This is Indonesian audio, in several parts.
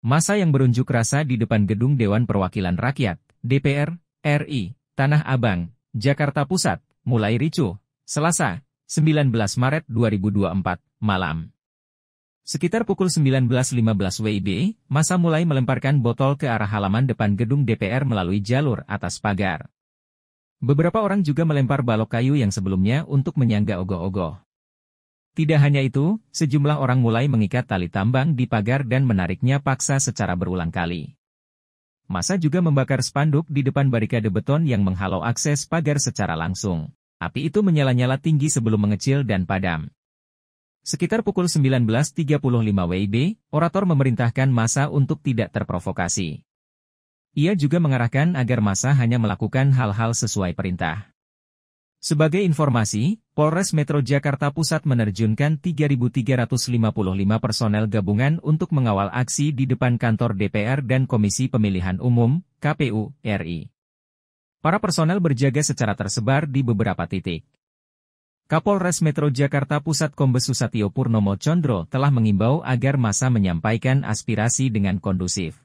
Masa yang berunjuk rasa di depan gedung Dewan Perwakilan Rakyat, DPR, RI, Tanah Abang, Jakarta Pusat, mulai ricuh, Selasa, 19 Maret 2024, malam. Sekitar pukul 19.15 WIB, masa mulai melemparkan botol ke arah halaman depan gedung DPR melalui jalur atas pagar. Beberapa orang juga melempar balok kayu yang sebelumnya untuk menyangga ogoh-ogoh. Tidak hanya itu, sejumlah orang mulai mengikat tali tambang di pagar dan menariknya paksa secara berulang kali. Masa juga membakar spanduk di depan barikade beton yang menghalau akses pagar secara langsung. Api itu menyala-nyala tinggi sebelum mengecil dan padam. Sekitar pukul 19.35 WIB, orator memerintahkan masa untuk tidak terprovokasi. Ia juga mengarahkan agar masa hanya melakukan hal-hal sesuai perintah. Sebagai informasi, Polres Metro Jakarta Pusat menerjunkan 3.355 personel gabungan untuk mengawal aksi di depan kantor DPR dan Komisi Pemilihan Umum, KPU, RI. Para personel berjaga secara tersebar di beberapa titik. Kapolres Metro Jakarta Pusat Kombes Susatyo Purnomo Condro telah mengimbau agar masa menyampaikan aspirasi dengan kondusif.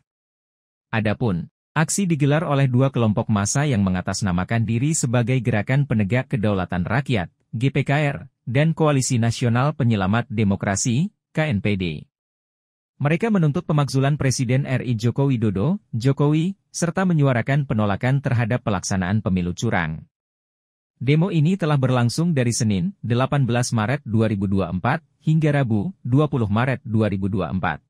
Adapun, Aksi digelar oleh dua kelompok massa yang mengatasnamakan diri sebagai Gerakan Penegak Kedaulatan Rakyat, GPKR, dan Koalisi Nasional Penyelamat Demokrasi, KNPD. Mereka menuntut pemakzulan Presiden RI Joko Widodo, Jokowi, serta menyuarakan penolakan terhadap pelaksanaan pemilu curang. Demo ini telah berlangsung dari Senin, 18 Maret 2024, hingga Rabu, 20 Maret 2024.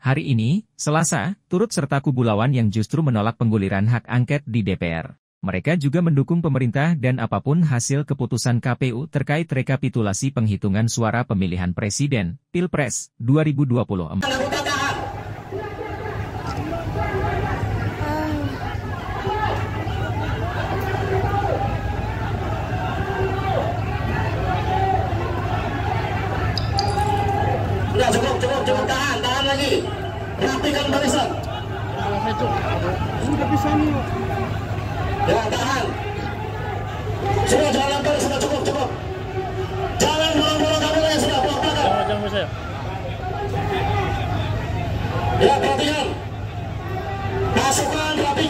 Hari ini, Selasa, turut serta kubu lawan yang justru menolak pengguliran hak angket di DPR. Mereka juga mendukung pemerintah dan apapun hasil keputusan KPU terkait rekapitulasi penghitungan suara pemilihan presiden, Pilpres, 2024. Cukup, cukup, cukup tahan lagi. Perhatikan barisan. Sudah bisa nih. Jangan tahan. Sudah jalan kali sudah cukup cukup. Jalan bolong-bolong kamu lagi sudah pulang Jangan bisa. Ya. ya perhatikan. Pasukan rapi